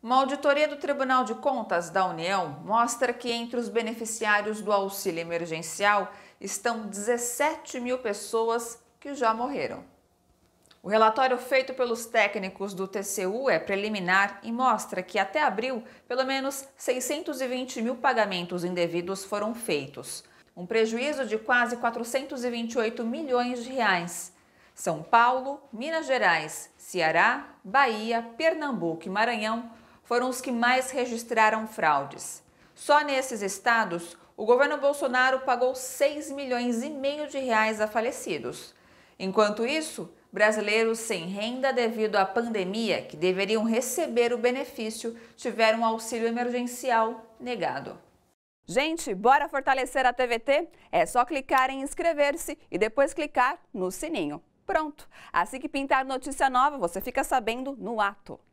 Uma auditoria do Tribunal de Contas da União mostra que entre os beneficiários do auxílio emergencial estão 17 mil pessoas que já morreram. O relatório feito pelos técnicos do TCU é preliminar e mostra que até abril, pelo menos 620 mil pagamentos indevidos foram feitos, um prejuízo de quase 428 milhões de reais. São Paulo, Minas Gerais, Ceará, Bahia, Pernambuco e Maranhão foram os que mais registraram fraudes. Só nesses estados, o governo Bolsonaro pagou 6 milhões e meio de reais a falecidos. Enquanto isso, brasileiros sem renda devido à pandemia, que deveriam receber o benefício, tiveram auxílio emergencial negado. Gente, bora fortalecer a TVT? É só clicar em inscrever-se e depois clicar no sininho. Pronto! Assim que pintar notícia nova, você fica sabendo no ato.